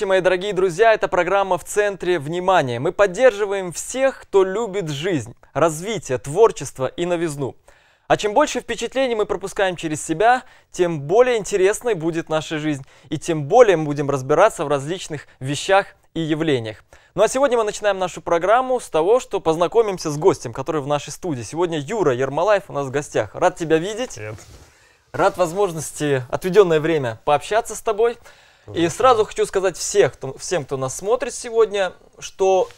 Здравствуйте, мои дорогие друзья! Это программа «В центре внимания». Мы поддерживаем всех, кто любит жизнь, развитие, творчество и новизну. А чем больше впечатлений мы пропускаем через себя, тем более интересной будет наша жизнь, и тем более мы будем разбираться в различных вещах и явлениях. Ну а сегодня мы начинаем нашу программу с того, что познакомимся с гостем, который в нашей студии. Сегодня Юра Ермолаев у нас в гостях. Рад тебя видеть. Привет. Рад возможности отведенное время пообщаться с тобой. И сразу хочу сказать всех, кто, всем, кто нас смотрит сегодня, что,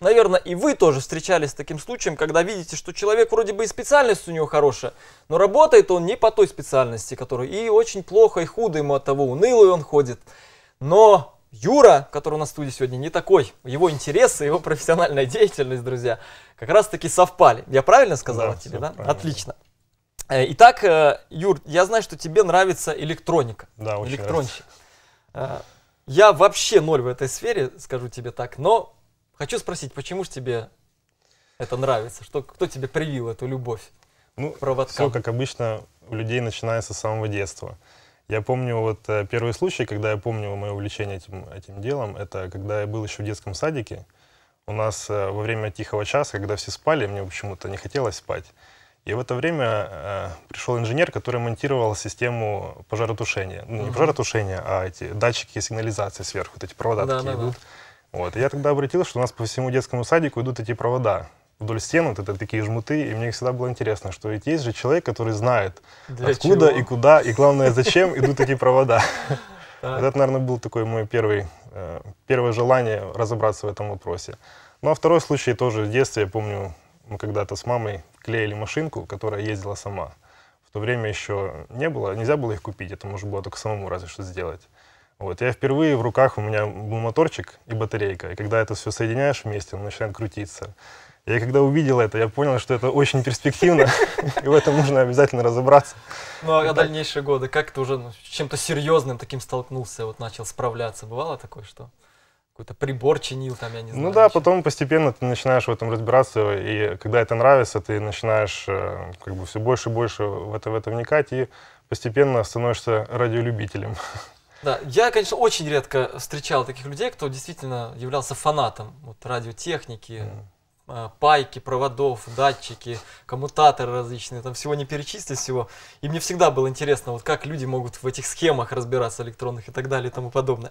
наверное, и вы тоже встречались с таким случаем, когда видите, что человек вроде бы и специальность у него хорошая, но работает он не по той специальности, которую и очень плохо, и худо ему от того, унылый он ходит. Но Юра, который у нас в студии сегодня, не такой. Его интересы, его профессиональная деятельность, друзья, как раз-таки совпали. Я правильно сказал да, тебе, да? Правильно. Отлично. Э, итак, э, Юр, я знаю, что тебе нравится электроника. Да, очень электронщик. Нравится. Э, я вообще ноль в этой сфере, скажу тебе так, но хочу спросить, почему же тебе это нравится? Что, кто тебе привил эту любовь? Ну, проводка. все, как обычно, у людей начинается с самого детства. Я помню вот э, первый случай, когда я помню мое увлечение этим, этим делом, это когда я был еще в детском садике. У нас э, во время тихого часа, когда все спали, мне почему-то не хотелось спать. И в это время э, пришел инженер, который монтировал систему пожаротушения. Ну, не пожаротушения, а эти датчики сигнализации сверху, вот эти провода да, такие да, идут. Да. Вот. И я тогда обратился, что у нас по всему детскому садику идут эти провода вдоль стен, вот это такие жмуты, и мне всегда было интересно, что ведь есть же человек, который знает, Для откуда чего? и куда, и главное, зачем идут эти провода. Это, наверное, был такой мой э, первое желание разобраться в этом вопросе. Ну, а второй случай тоже в детстве, я помню, мы когда-то с мамой клеили машинку, которая ездила сама. В то время еще не было, нельзя было их купить, это можно было только самому разве что сделать. Вот. Я впервые в руках, у меня был моторчик и батарейка, и когда это все соединяешь вместе, он начинает крутиться. Я когда увидел это, я понял, что это очень перспективно, и в этом нужно обязательно разобраться. Ну а дальнейшие годы, как ты уже ну, с чем-то серьезным таким столкнулся, вот начал справляться? Бывало такое, что? какой-то прибор чинил, там, я не ну знаю. Ну да, ничего. потом постепенно ты начинаешь в этом разбираться, и когда это нравится, ты начинаешь э, как бы все больше и больше в это, в это вникать, и постепенно становишься радиолюбителем. Да, я, конечно, очень редко встречал таких людей, кто действительно являлся фанатом вот, радиотехники, mm. пайки, проводов, датчики, коммутаторы различные, там всего не перечислить всего. И мне всегда было интересно, вот как люди могут в этих схемах разбираться электронных и так далее и тому подобное.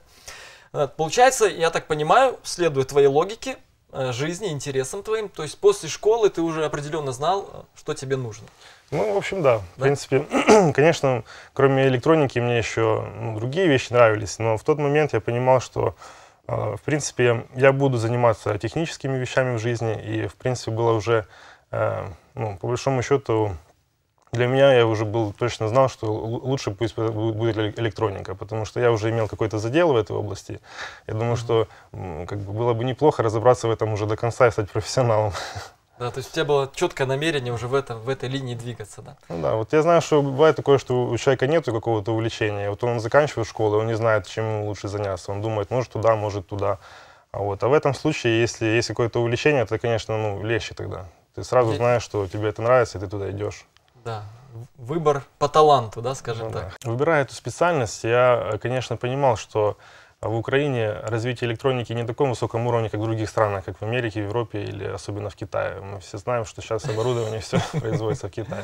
Э, получается, я так понимаю, следуя твоей логике, э, жизни, интересам твоим, то есть после школы ты уже определенно знал, э, что тебе нужно. Ну, в общем, да. В да? принципе, конечно, кроме электроники мне еще ну, другие вещи нравились, но в тот момент я понимал, что, э, в принципе, я буду заниматься техническими вещами в жизни, и, в принципе, было уже, э, ну, по большому счету, для меня я уже был точно знал, что лучше пусть будет электроника, потому что я уже имел какой-то задел в этой области. Я думаю, mm -hmm. что как бы, было бы неплохо разобраться в этом уже до конца и стать профессионалом. Да, то есть у тебя было четкое намерение уже в, этом, в этой линии двигаться, да? Ну да, вот я знаю, что бывает такое, что у человека нету какого-то увлечения. Вот он заканчивает школу, он не знает, чем лучше заняться. Он думает, может туда, может туда. А, вот. а в этом случае, если есть какое-то увлечение, это, конечно, ну, легче тогда. Ты сразу знаешь, что тебе это нравится, и ты туда идешь. Да, выбор по таланту, да, скажем ну, так. Да. Выбирая эту специальность, я, э, конечно, понимал, что в Украине развитие электроники не на таком высоком уровне, как в других странах, как в Америке, в Европе или особенно в Китае. Мы все знаем, что сейчас оборудование все производится в Китае.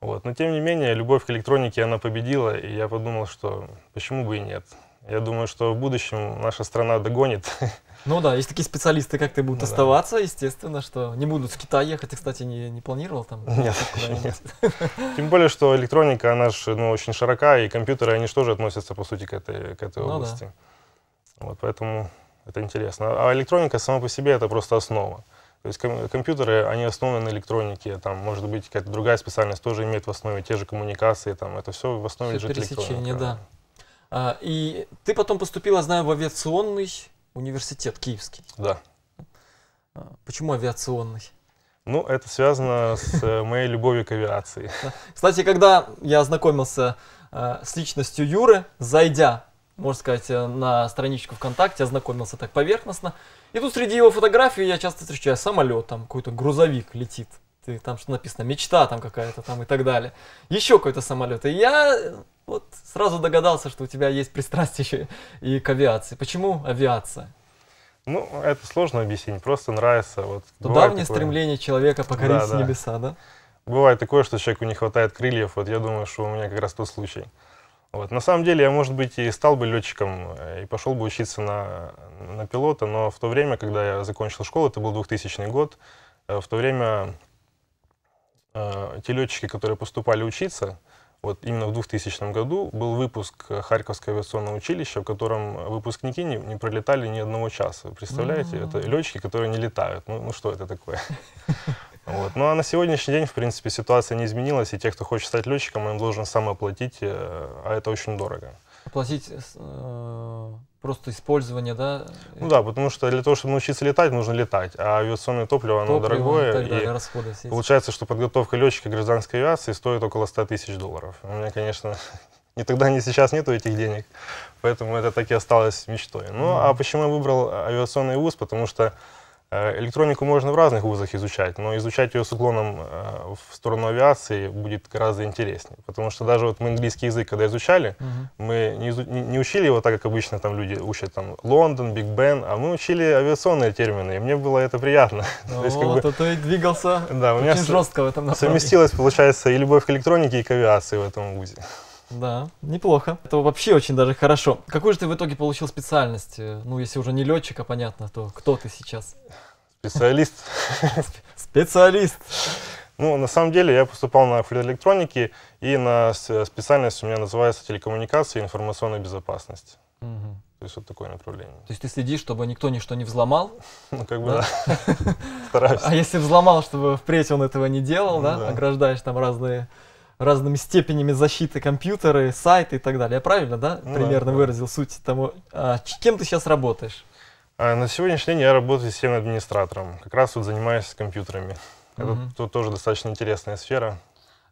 Вот. Но тем не менее, любовь к электронике, она победила, и я подумал, что почему бы и нет. Я думаю, что в будущем наша страна догонит. Ну да, есть такие специалисты, как то будут ну, оставаться, да. естественно, что не будут в Китай ехать. Ты, кстати, не, не планировал там? Нет, нет. Тем более, что электроника, она же ну, очень широка, и компьютеры, они же тоже относятся, по сути, к этой, к этой ну, области. Да. Вот, поэтому это интересно. А электроника сама по себе это просто основа. То есть ком компьютеры, они основаны на электронике, там, может быть, какая-то другая специальность тоже имеет в основе те же коммуникации, там, это все в основе все лежит электроника. да. А, и ты потом поступила, знаю, в авиационный университет киевский. Да. А, почему авиационный? Ну, это связано с э, моей любовью к авиации. Кстати, когда я ознакомился а, с личностью Юры, зайдя, можно сказать, э, на страничку ВКонтакте, ознакомился так поверхностно, и тут среди его фотографий я часто встречаю самолет, там какой-то грузовик летит, там что написано, мечта там какая-то там и так далее, еще какой-то самолет. И я вот сразу догадался, что у тебя есть пристрастие еще и к авиации. Почему авиация? Ну, это сложно объяснить, просто нравится. Вот, То давнее такое... стремление человека покорить да, да. небеса, да? Бывает такое, что человеку не хватает крыльев, вот я думаю, что у меня как раз тот случай. Вот. На самом деле я, может быть, и стал бы летчиком, э, и пошел бы учиться на, на пилота, но в то время, когда я закончил школу, это был 2000 год, э, в то время э, те летчики, которые поступали учиться, вот именно в 2000 году был выпуск э, Харьковского авиационного училища, в котором выпускники не, не пролетали ни одного часа. Представляете, это летчики, которые не летают. Ну, ну что это такое? Вот. Ну а на сегодняшний день, в принципе, ситуация не изменилась, и те, кто хочет стать летчиком, он должен сам оплатить, э, а это очень дорого. Оплатить э, просто использование, да? Ну да, потому что для того, чтобы научиться летать, нужно летать, а авиационное топливо, оно дорогое. И, так и расходы все получается, что подготовка летчика гражданской авиации стоит около 100 тысяч долларов. У меня, конечно, ни тогда, ни сейчас нету этих денег, поэтому это так и осталось мечтой. Ну, mm -hmm. а почему я выбрал авиационный вуз? Потому что Электронику можно в разных вузах изучать, но изучать ее с уклоном в сторону авиации будет гораздо интереснее. Потому что даже вот мы английский язык, когда изучали, Uh -huh. мы не, изу не учили его так, как обычно там люди учат там Лондон, Биг Бен, а мы учили авиационные термины, и мне было это приятно. Ну, то есть, как вот, бы, а то двигался да, у меня жестко в этом направлении. Совместилась, получается, и любовь к электронике, и к авиации в этом вузе. Да, неплохо. Это вообще очень даже хорошо. Какую же ты в итоге получил специальность? Э, ну, если уже не летчика, понятно, то кто ты сейчас? Специалист. Специалист. Ну, на самом деле, я поступал на флюидоэлектронике, и на специальность у меня называется телекоммуникация и информационная безопасность. Угу. То есть вот такое направление. То есть ты следишь, чтобы никто ничто не взломал? Ну, как бы да. да. Стараюсь. А если взломал, чтобы впредь он этого не делал, да? да? Ограждаешь там разные разными степенями защиты компьютеры, сайты и так далее. Я правильно, да, ну, примерно да, выразил да. суть тому? А, кем ты сейчас работаешь? А, на сегодняшний день я работаю системным администратором, как раз вот занимаюсь компьютерами. Mm Это угу. тоже достаточно интересная сфера.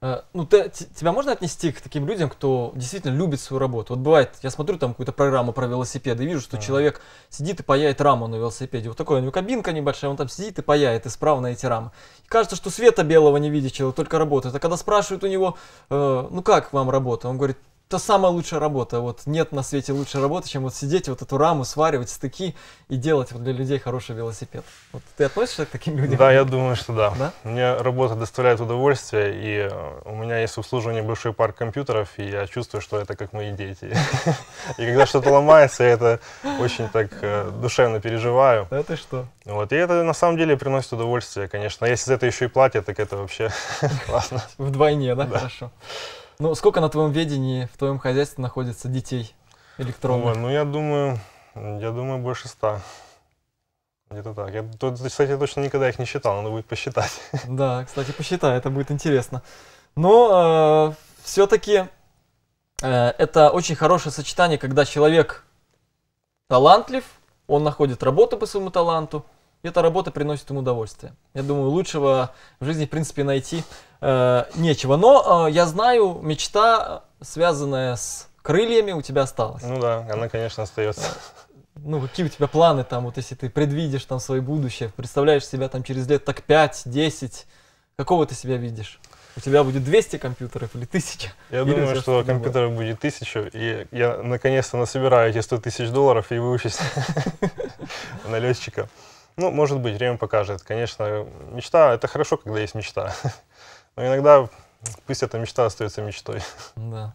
Э, ну, ты, тебя можно отнести к таким людям, кто действительно любит свою работу? Вот бывает, я смотрю там какую-то программу про велосипеды и вижу, что а. человек сидит и паяет раму на велосипеде. Вот такой у него кабинка небольшая, он там сидит и паяет исправно эти рамы. И кажется, что света белого не видит человек, только работает. А когда спрашивают у него, э, ну как вам работа, он говорит, это самая лучшая работа. Вот нет на свете лучшей работы, чем вот сидеть, вот эту раму сваривать, стыки и делать вот для людей хороший велосипед. Вот ты относишься к таким людям? Да, я думаю, что да. да? Мне работа доставляет удовольствие, и э, у меня есть обслуживание большой парк компьютеров, и я чувствую, что это как мои дети. И когда что-то ломается, я это очень так э, душевно переживаю. Да ты что? Вот, и это на самом деле приносит удовольствие, конечно. А если за это еще и платят, так это вообще классно. Вдвойне, да? Хорошо. Ну, сколько на твоем ведении в твоем хозяйстве находится детей электронных? Ой, ну, я думаю, я думаю, больше ста. Где-то так. Я, кстати, точно никогда их не считал, надо будет посчитать. Да, кстати, посчитай, это будет интересно. Но э, все-таки э, это очень хорошее сочетание, когда человек талантлив, он находит работу по своему таланту, эта работа приносит ему удовольствие. Я думаю, лучшего в жизни, в принципе, найти э, нечего. Но э, я знаю, мечта, э, связанная с крыльями, у тебя осталась. Ну да, она, конечно, остается. Э, ну, какие у тебя планы там, вот если ты предвидишь там свое будущее, представляешь себя там через лет так 5-10, какого ты себя видишь? У тебя будет 200 компьютеров или 1000? Я или думаю, что компьютеров было. будет 1000, и я наконец-то насобираю эти 100 тысяч долларов и выучусь на летчика. Ну, может быть, время покажет. Конечно, мечта — это хорошо, когда есть мечта. Но иногда пусть эта мечта остается мечтой. Да.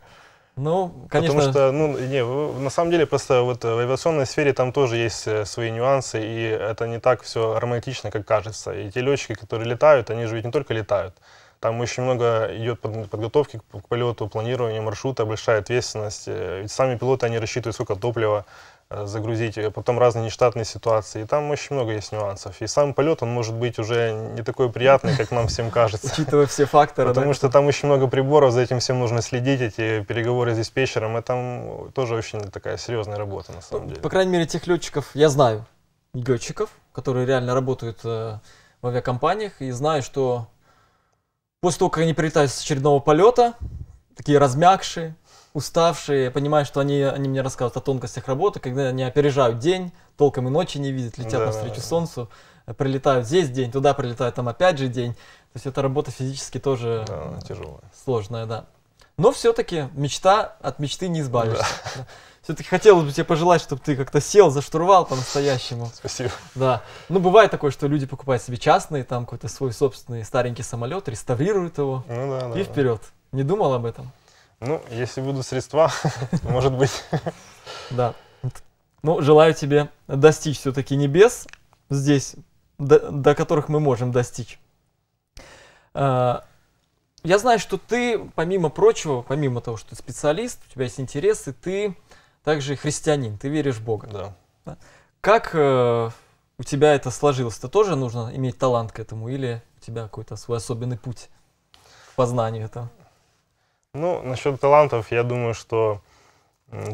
Ну, конечно. Потому что, ну, не, на самом деле, просто вот в авиационной сфере там тоже есть э, свои нюансы, и это не так все романтично, как кажется. И те летчики, которые летают, они же ведь не только летают. Там очень много идет подготовки к полету, планирование маршрута, большая ответственность. Э, ведь сами пилоты, они рассчитывают, сколько топлива, Э, загрузить, э, потом разные нештатные ситуации. И там очень много есть нюансов. И сам полет, он может быть уже не такой приятный, как нам всем кажется. Учитывая все факторы. Потому да? что там очень много приборов, за этим всем нужно следить, эти переговоры с диспетчером. И там тоже очень такая серьезная работа, на самом ну, деле. По крайней мере, тех летчиков я знаю, летчиков, которые реально работают э, в авиакомпаниях, и знаю, что после того, как они прилетают с очередного полета, такие размягшие, уставшие, понимая, что они, они мне рассказывают о тонкостях работы, когда они опережают день, толком и ночи не видят, летят да, навстречу да, да. солнцу, э, прилетают здесь день, туда прилетают, там опять же день. То есть эта работа физически тоже да, э, тяжелая. сложная, да. Но все-таки мечта от мечты не избавишься. Да. Все-таки хотелось бы тебе пожелать, чтобы ты как-то сел, заштурвал по-настоящему. Спасибо. Да. Ну, бывает такое, что люди покупают себе частные, там какой-то свой собственный старенький самолет, реставрируют его. Ну да, да. И вперед. Не думал об этом? Ну, если будут средства, может быть. Да. Ну, желаю тебе достичь все-таки небес здесь, до, до которых мы можем достичь. А, я знаю, что ты, помимо прочего, помимо того, что ты специалист, у тебя есть интересы, ты также христианин, ты веришь в Бога. Да. Как э, у тебя это сложилось? Ты тоже нужно иметь талант к этому или у тебя какой-то свой особенный путь к познанию этого? Ну, насчет талантов, я думаю, что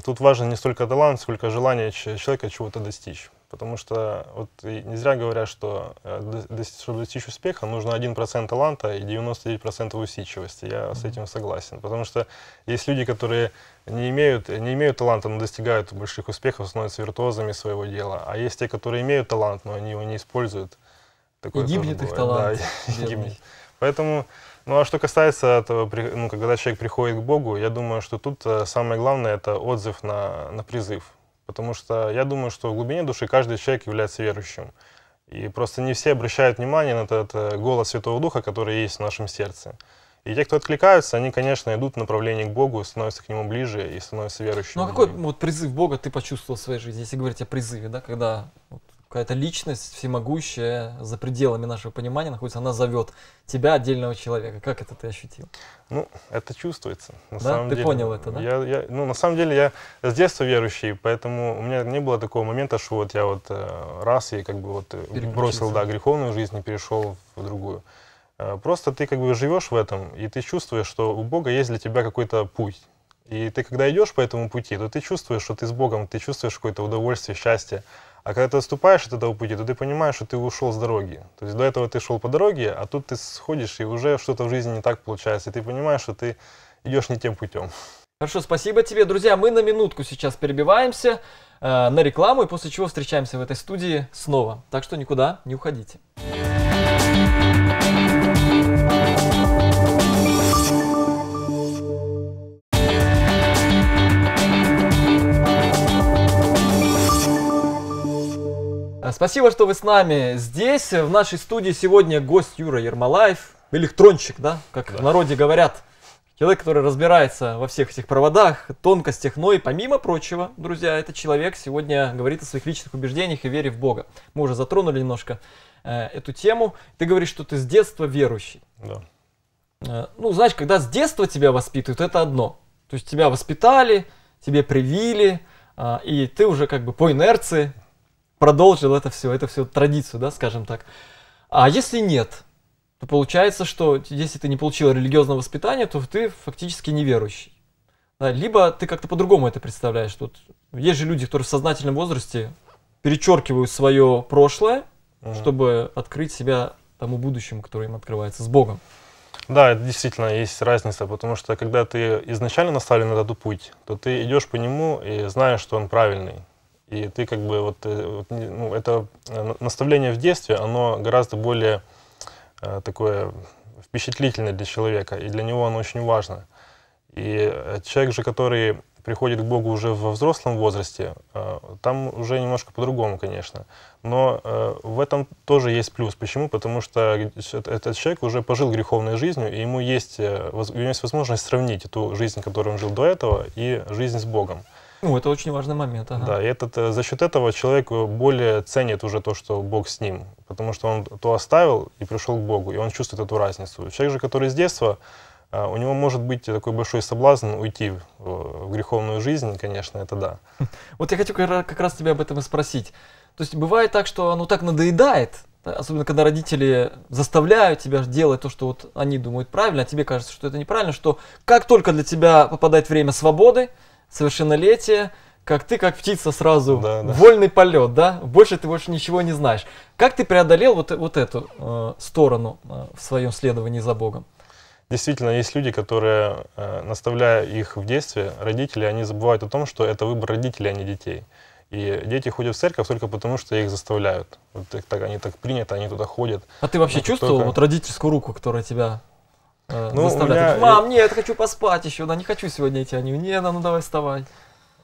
тут важно не столько талант, сколько желание человека чего-то достичь. Потому что вот не зря говорят, что э, чтобы достичь успеха, нужно 1% таланта и 99% усидчивости. Я с этим согласен. Потому что есть люди, которые не имеют, не имеют таланта, но достигают больших успехов, становятся виртуозами своего дела. А есть те, которые имеют талант, но они его не используют. Такое и гибнет их бывает. талант. Да, гибнет. Поэтому ну а что касается этого, ну, когда человек приходит к Богу, я думаю, что тут э, самое главное это отзыв на, на призыв. Потому что я думаю, что в глубине души каждый человек является верующим. И просто не все обращают внимание на этот э, голос Святого Духа, который есть в нашем сердце. И те, кто откликаются, они, конечно, идут в направлении к Богу, становятся к Нему ближе и становятся верующими. Ну а какой вот призыв Бога ты почувствовал в своей жизни, если говорить о призыве, да, когда вот, какая-то личность всемогущая за пределами нашего понимания находится, она зовет тебя отдельного человека. Как это ты ощутил? Ну, это чувствуется. На да? самом ты деле. понял это, да? Я, я, ну, на самом деле я с детства верующий, поэтому у меня не было такого момента, что вот я вот э, раз и как бы вот бросил да, греховную жизнь и перешел в другую. Э, просто ты как бы живешь в этом, и ты чувствуешь, что у Бога есть для тебя какой-то путь. И ты, когда идешь по этому пути, то ты чувствуешь, что ты с Богом, ты чувствуешь какое-то удовольствие, счастье. А когда ты отступаешь от этого пути, то ты понимаешь, что ты ушел с дороги. То есть до этого ты шел по дороге, а тут ты сходишь, и уже что-то в жизни не так получается. И ты понимаешь, что ты идешь не тем путем. Хорошо, спасибо тебе, друзья. Мы на минутку сейчас перебиваемся э, на рекламу, и после чего встречаемся в этой студии снова. Так что никуда не уходите. Спасибо, что вы с нами здесь. В нашей студии сегодня гость Юра Ермолаев, электронщик, да, как да. в народе говорят. Человек, который разбирается во всех этих проводах, тонкостях, но и помимо прочего, друзья, этот человек сегодня говорит о своих личных убеждениях и вере в Бога. Мы уже затронули немножко э, эту тему. Ты говоришь, что ты с детства верующий. Да. Э, ну, знаешь, когда с детства тебя воспитывают, это одно. То есть тебя воспитали, тебе привили, э, и ты уже как бы по инерции продолжил это все, это все традицию, да, скажем так. А если нет, то получается, что если ты не получил религиозного воспитания, то ты фактически неверующий. Да, либо ты как-то по-другому это представляешь. Тут есть же люди, которые в сознательном возрасте перечеркивают свое прошлое, mm чтобы открыть себя тому будущему, которое им открывается, с Богом. Да, действительно есть разница, потому что когда ты изначально наставлен на этот путь, то ты идешь по нему и знаешь, что он правильный. И ты как бы вот, э, ну, это э, наставление в детстве, оно гораздо более э, такое впечатлительное для человека, и для него оно очень важно. И человек же, который приходит к Богу уже во взрослом возрасте, там уже немножко по-другому, конечно. Но в этом тоже есть плюс. Почему? Потому что этот человек уже пожил греховной жизнью, и ему есть, у него есть возможность сравнить эту жизнь, которую он жил до этого, и жизнь с Богом. Ну, это очень важный момент. Ага. Да, и этот, э, за счет этого человек э, более ценит уже то, что Бог с ним, потому что он то оставил и пришел к Богу, и он чувствует эту разницу. Человек же, который с детства, э, у него может быть такой большой соблазн уйти в греховную жизнь, конечно, это да. Вот я хочу как раз тебя об этом и спросить. То есть бывает так, что оно так надоедает, особенно когда родители заставляют тебя делать то, что вот они думают правильно, а тебе кажется, что это неправильно, что как только для тебя попадает время свободы, совершеннолетие, как ты, как птица, сразу да, да. вольный полет, да? Больше ты больше ничего не знаешь. Как ты преодолел вот, вот эту э, сторону э, в своем следовании за Богом? Действительно, есть люди, которые, э, наставляя их в детстве, родители, они забывают о том, что это выбор родителей, а не детей. И дети ходят в церковь только потому, что их заставляют. Вот так, они так принято, они туда ходят. А ты вообще чувствовал только... вот родительскую руку, которая тебя Э, ну, заставлять. Меня... Мам, нет, хочу поспать еще, да, не хочу сегодня идти. Они, не, ну, ну давай вставай.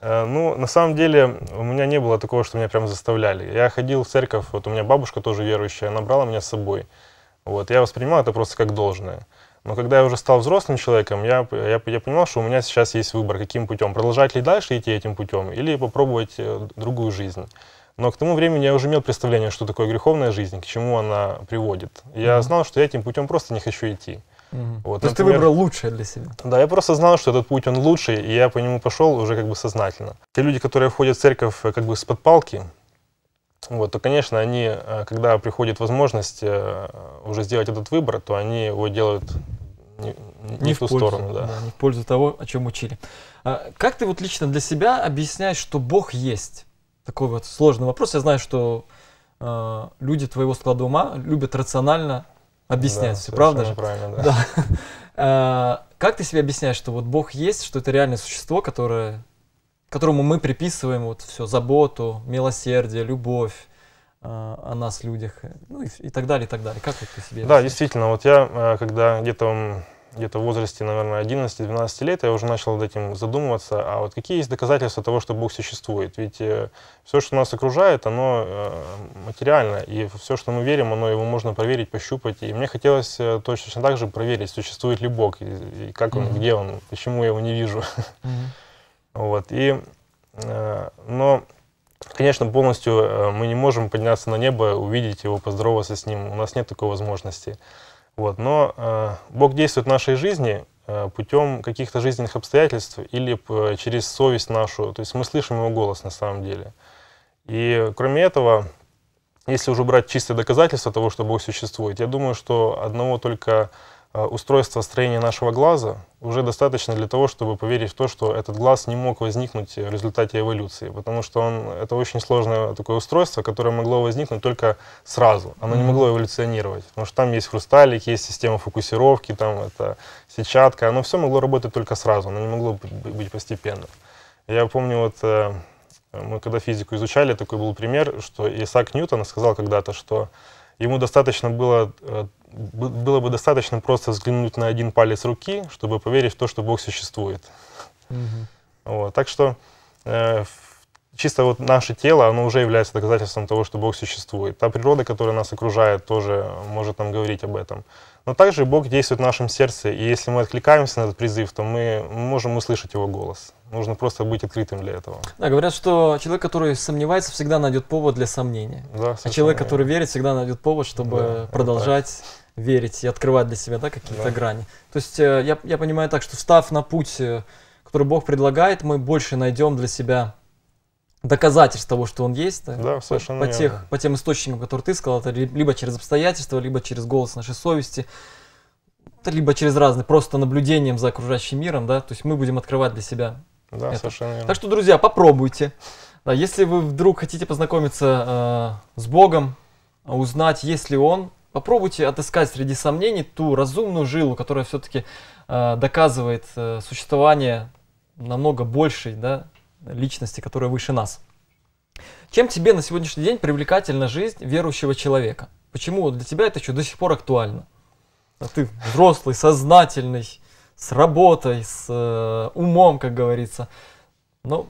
Э, ну, на самом деле, у меня не было такого, что меня прям заставляли. Я ходил в церковь, вот у меня бабушка тоже верующая, она брала меня с собой. Вот, я воспринимал это просто как должное. Но когда я уже стал взрослым человеком, я, я, я понимал, что у меня сейчас есть выбор, каким путем. Продолжать ли дальше идти этим путем или попробовать э, другую жизнь. Но к тому времени я уже имел представление, что такое греховная жизнь, к чему она приводит. Я mm-hmm. знал, что я этим путем просто не хочу идти. Угу. Вот, То есть ты выбрал лучшее для себя? Да, я просто знал, что этот путь он лучший, и я по нему пошел уже как бы сознательно. Те люди, которые входят в церковь э, как бы с подпалки, вот, то, конечно, они, э, когда приходит возможность э, уже сделать этот выбор, то они его делают не, не, не в ту пользу, сторону. Да. Да, не в пользу того, о чем учили. А, как ты вот лично для себя объясняешь, что Бог есть? Такой вот сложный вопрос. Я знаю, что э, люди твоего склада ума любят рационально объяснять да, все, правда же? Правильно, да. да. А, как ты себе объясняешь, что вот Бог есть, что это реальное существо, которое, которому мы приписываем вот все заботу, милосердие, любовь? Э, о нас, людях, ну и, и так далее, и так далее. Как вот ты себе? Да, действительно, вот я, э, когда где-то где-то в возрасте, наверное, 11-12 лет, я уже начал над этим задумываться, а вот какие есть доказательства того, что Бог существует? Ведь э, все, что нас окружает, оно э, материально, и все, что мы верим, оно его можно проверить, пощупать. И мне хотелось э, точно так же проверить, существует ли Бог, и, как он, mm-hmm. где он, почему я его не вижу. Mm-hmm. Вот, и, но Конечно, полностью мы не можем подняться на небо, увидеть его, поздороваться с ним. У нас нет такой возможности. Вот. Но э, Бог действует в нашей жизни э, путем каких-то жизненных обстоятельств или э, через совесть нашу. То есть мы слышим Его голос на самом деле. И кроме этого, если уже брать чистые доказательства того, что Бог существует, я думаю, что одного только Э, устройство строения нашего глаза уже достаточно для того, чтобы поверить в то, что этот глаз не мог возникнуть в результате эволюции, потому что он, это очень сложное такое устройство, которое могло возникнуть только сразу, оно mm-hmm. не могло эволюционировать, потому что там есть хрусталик, есть система фокусировки, там это сетчатка, оно все могло работать только сразу, оно не могло быть постепенно. Я помню вот э, мы когда физику изучали, такой был пример, что Исаак Ньютон сказал когда-то, что ему достаточно было, э, было бы достаточно просто взглянуть на один палец руки, чтобы поверить в то, что Бог существует. Угу. Вот, так что э, чисто вот наше тело, оно уже является доказательством того, что Бог существует. Та природа, которая нас окружает, тоже может нам говорить об этом. Но также Бог действует в нашем сердце, и если мы откликаемся на этот призыв, то мы можем услышать Его голос. Нужно просто быть открытым для этого. Да, говорят, что человек, который сомневается, всегда найдет повод для сомнения. Да, а человек, верно. который верит, всегда найдет повод, чтобы да, продолжать так. верить и открывать для себя да, какие-то да. грани. То есть э, я, я понимаю так, что став на путь, э, который Бог предлагает, мы больше найдем для себя доказательств того, что он есть. Да, по, совершенно по, верно. тех, по тем источникам, которые ты сказал, это либо через обстоятельства, либо через голос нашей совести, либо через разные, просто наблюдением за окружающим миром, да, то есть мы будем открывать для себя. Да, это. совершенно верно. Так что, друзья, попробуйте. Да, если вы вдруг хотите познакомиться э, с Богом, узнать, есть ли Он, попробуйте отыскать среди сомнений ту разумную жилу, которая все-таки э, доказывает э, существование намного большей, да, личности, которая выше нас. Чем тебе на сегодняшний день привлекательна жизнь верующего человека? Почему для тебя это еще до сих пор актуально? А ты взрослый, сознательный, с работой, с э, умом, как говорится. Но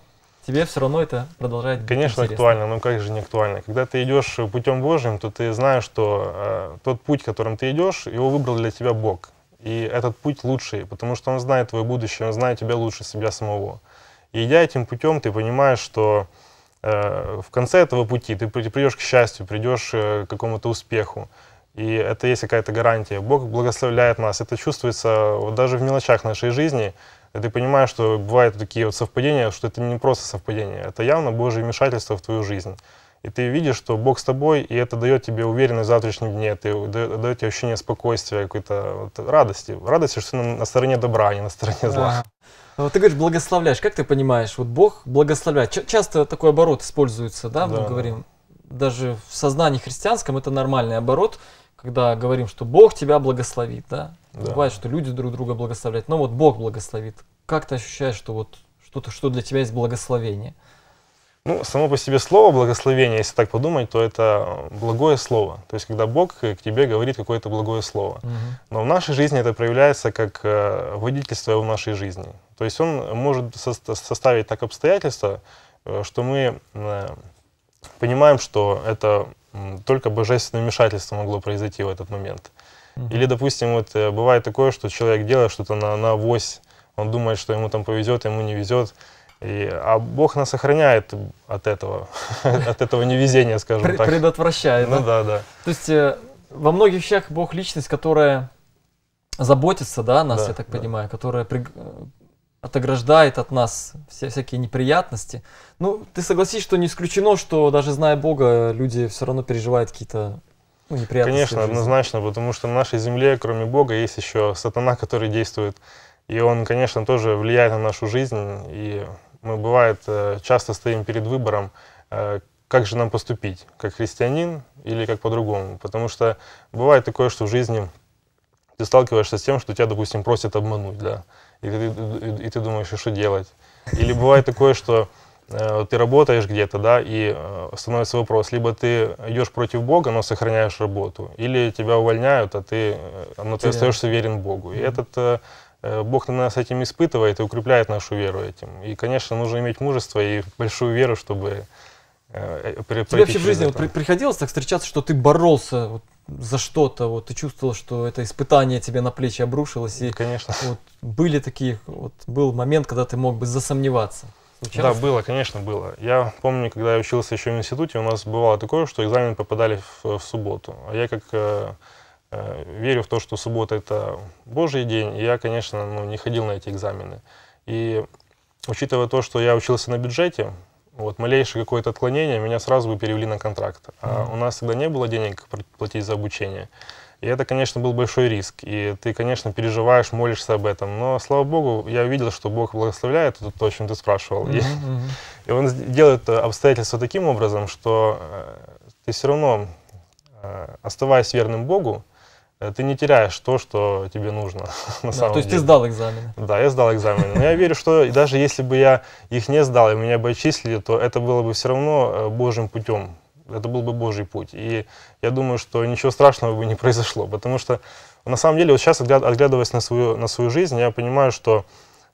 тебе все равно это продолжает Конечно, быть Конечно, актуально, но как же не актуально? Когда ты идешь путем Божьим, то ты знаешь, что э, тот путь, которым ты идешь, его выбрал для тебя Бог. И этот путь лучший, потому что Он знает твое будущее, Он знает тебя лучше себя самого. И идя этим путем, ты понимаешь, что э, в конце этого пути ты придешь к счастью, придешь э, к какому-то успеху. И это есть какая-то гарантия. Бог благословляет нас. Это чувствуется э, вот даже в мелочах нашей жизни. И ты понимаешь, что бывают такие вот совпадения, что это не просто совпадение. Это явно Божье вмешательство в твою жизнь и ты видишь, что Бог с тобой, и это дает тебе уверенность в завтрашнем дне, ты дает тебе ощущение спокойствия, какой-то вот, радости. Радости, что на, на стороне добра, а не на стороне зла. А. Вот ты говоришь, благословляешь. Как ты понимаешь, вот Бог благословляет? Ч- часто такой оборот используется, да, мы да, говорим. Даже в сознании христианском это нормальный оборот, когда говорим, что Бог тебя благословит, да? да. Бывает, что люди друг друга благословляют, но вот Бог благословит. Как ты ощущаешь, что вот что-то, что для тебя есть благословение? Ну, само по себе слово благословение, если так подумать, то это э, благое слово. То есть, когда Бог к тебе говорит какое-то благое слово. Угу. Но в нашей жизни это проявляется как э, водительство в нашей жизни. То есть, он может составить так обстоятельства, э, что мы понимаем, что это только божественное вмешательство могло произойти в этот момент. Или, допустим, вот бывает такое, что человек делает что-то на, на авось, он думает, что ему там повезет, ему не везет. И, а Бог нас сохраняет от этого, от этого невезения, скажем так. Предотвращает. Ну да, да. То есть э, во многих вещах Бог личность, которая заботится, да, нас, я так понимаю, которая э, отограждает от нас все всякие неприятности. Ну, ты согласись, что не исключено, что даже зная Бога, люди все равно переживают какие-то ну, неприятности. Конечно, однозначно, потому что на нашей земле, кроме Бога, есть еще сатана, который действует. И он, конечно, тоже влияет на нашу жизнь. И мы, бывает, э, часто стоим перед выбором, э, как же нам поступить, как христианин или как по-другому. Потому что бывает такое, что в жизни ты сталкиваешься с тем, что тебя, допустим, просят обмануть, да, и ты, и, и ты думаешь, что делать. Или бывает такое, что э, ты работаешь где-то, да, и э, становится вопрос, либо ты идешь против Бога, но сохраняешь работу, или тебя увольняют, а ты, э, но ты остаешься верен Богу. И этот э, Э, Бог нас этим испытывает и укрепляет нашу веру этим. И, конечно, нужно иметь мужество и большую веру, чтобы э, э, Тебе вообще в жизни вот приходилось так встречаться, что ты боролся вот за что-то, вот ты чувствовал, что это испытание тебе на плечи обрушилось, и конечно. Вот были такие, вот был момент, когда ты мог бы засомневаться. Случалось? Да, было, конечно, было. Я помню, когда я учился еще в институте, у нас бывало такое, что экзамены попадали в, в субботу, а я как Э, верю в то, что суббота — это Божий день, и я, конечно, ну, не ходил на эти экзамены. И учитывая то, что я учился на бюджете, вот малейшее какое-то отклонение меня сразу бы перевели на контракт. А mm-hmm. у нас тогда не было денег платить за обучение. И это, конечно, был большой риск. И ты, конечно, переживаешь, молишься об этом. Но, слава богу, я видел, что Бог благословляет это то, о чем ты спрашивал. Mm-hmm. И, и он делает обстоятельства таким образом, что э, ты все равно, э, оставаясь верным Богу, Э, ты не теряешь то, что тебе нужно на да, самом То есть деле. ты сдал экзамены? Да, я сдал экзамены. Но я верю, что даже если бы я их не сдал и меня бы отчислили, то это было бы все равно э, Божьим путем. Это был бы Божий путь. И я думаю, что ничего страшного бы не произошло. Потому что на самом деле, вот сейчас, отглядываясь на свою, на свою жизнь, я понимаю, что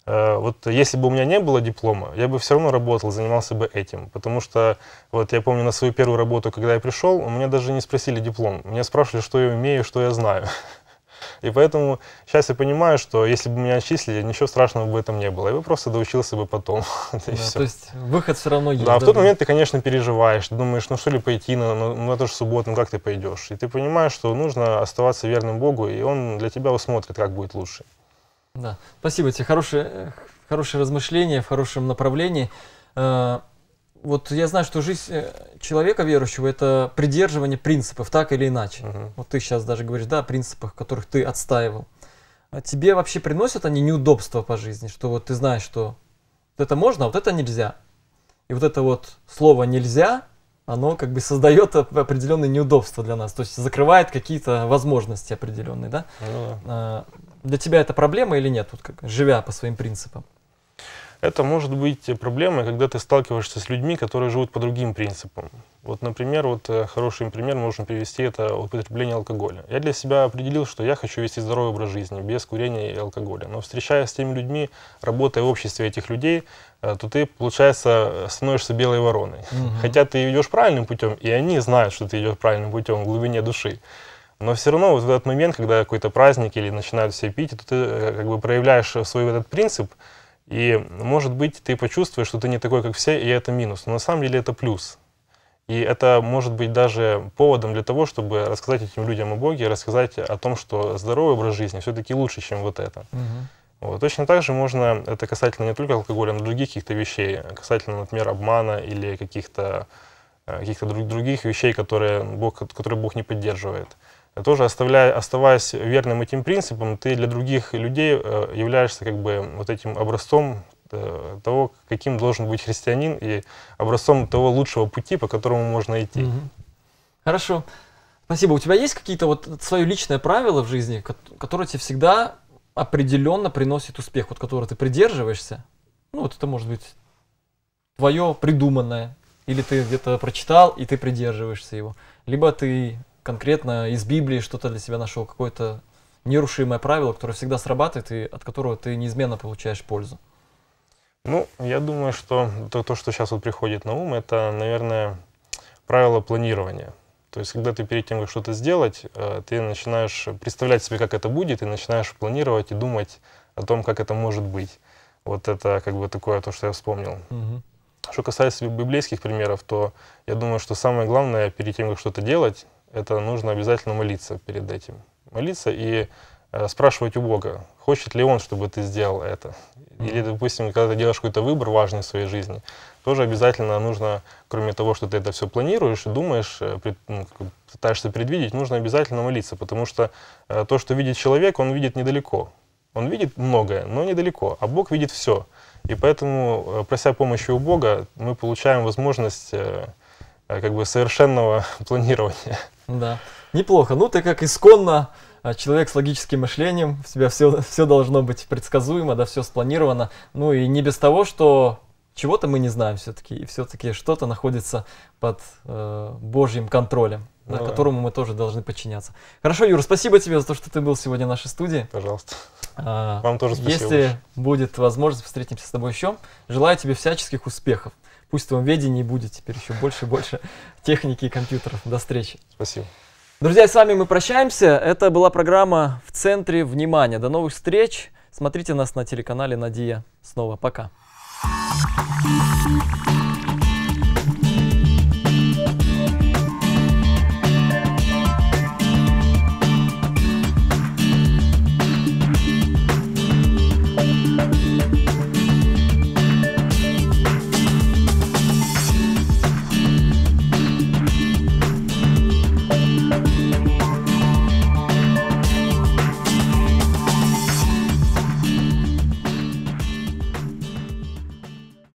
Э, вот если бы у меня не было диплома, я бы все равно работал, занимался бы этим. Потому что, вот я помню на свою первую работу, когда я пришел, у меня даже не спросили диплом. Меня спрашивали, что я умею, что я знаю. И поэтому сейчас я понимаю, что если бы меня отчислили, ничего страшного бы этом не было. Я бы просто доучился бы потом. Да, то есть выход все равно есть. Да, да, в тот момент ты, конечно, переживаешь. Ты думаешь, ну что ли пойти, на, ну на эту же суббота, ну как ты пойдешь? И ты понимаешь, что нужно оставаться верным Богу, и Он для тебя усмотрит, как будет лучше. Да, спасибо тебе. Хорошее, э, хорошее размышление в хорошем направлении. Э, вот я знаю, что жизнь э, человека верующего – это придерживание принципов, так или иначе. Угу. Вот ты сейчас даже говоришь, да, о принципах, которых ты отстаивал. А тебе вообще приносят они неудобства по жизни, что вот ты знаешь, что вот это можно, а вот это нельзя. И вот это вот слово «нельзя», оно как бы создает определенные неудобства для нас, то есть закрывает какие-то возможности определенные, да? Ну, да. А, для тебя это проблема или нет, вот как, живя по своим принципам? Это может быть проблемой, когда ты сталкиваешься с людьми, которые живут по другим принципам. Вот, например, вот э, хороший пример можно привести, это употребление алкоголя. Я для себя определил, что я хочу вести здоровый образ жизни, без курения и алкоголя. Но встречаясь с теми людьми, работая в обществе этих людей, э, то ты, получается, становишься белой вороной. Угу. Хотя ты идешь правильным путем, и они знают, что ты идешь правильным путем в глубине души. Но все равно вот в этот момент, когда какой-то праздник или начинают все пить, то ты э, как бы проявляешь свой этот принцип, и, может быть, ты почувствуешь, что ты не такой, как все, и это минус. Но на самом деле это плюс. И это может быть даже поводом для того, чтобы рассказать этим людям о Боге, рассказать о том, что здоровый образ жизни все-таки лучше, чем вот это. Угу. Вот. Точно так же можно, это касательно не только алкоголя, но и других каких-то вещей, касательно, например, обмана или каких-то э, каких-то других вещей, которые Бог, которые Бог не поддерживает. Э, тоже оставляя, оставаясь верным этим принципам, ты для других людей э, являешься как бы вот этим образцом э, того, каким должен быть христианин и образцом того лучшего пути, по которому можно идти. Угу. Хорошо. Спасибо. У тебя есть какие-то вот свои личные правила в жизни, которые тебе всегда определенно приносят успех, вот которого ты придерживаешься? Ну, вот это может быть твое придуманное, или ты где-то прочитал, и ты придерживаешься его. Либо ты конкретно из Библии что-то для себя нашел, какое-то нерушимое правило, которое всегда срабатывает и от которого ты неизменно получаешь пользу? Ну, я думаю, что то, то что сейчас вот приходит на ум, это, наверное, правило планирования. То есть, когда ты перед тем, как что-то сделать, э, ты начинаешь представлять себе, как это будет, и начинаешь планировать и думать о том, как это может быть. Вот это как бы такое то, что я вспомнил. Угу. Что касается библейских примеров, то я думаю, что самое главное перед тем, как что-то делать, это нужно обязательно молиться перед этим. Молиться и э, спрашивать у Бога, хочет ли Он, чтобы ты сделал это. Или, допустим, когда ты делаешь какой-то выбор важный в своей жизни, тоже обязательно нужно, кроме того, что ты это все планируешь, думаешь, э, пред, ну, пытаешься предвидеть, нужно обязательно молиться, потому что э, то, что видит человек, он видит недалеко. Он видит многое, но недалеко, а Бог видит все. И поэтому, э, прося помощи у Бога, мы получаем возможность э, Э, как бы совершенного планирования. Да, неплохо. Ну, ты как исконно э, человек с логическим мышлением, у тебя все, все должно быть предсказуемо, да, все спланировано. Ну и не без того, что чего-то мы не знаем все-таки, и все-таки что-то находится под э, Божьим контролем, ну, да, которому мы тоже должны подчиняться. Хорошо, Юра, спасибо тебе за то, что ты был сегодня в нашей студии. Пожалуйста. А, Вам тоже спасибо. Если будет возможность, встретимся с тобой еще. Желаю тебе всяческих успехов пусть в твоем ведении будет теперь еще больше и больше техники и компьютеров. До встречи. Спасибо. Друзья, с вами мы прощаемся. Это была программа «В центре внимания». До новых встреч. Смотрите нас на телеканале «Надия». Снова пока. Thank you.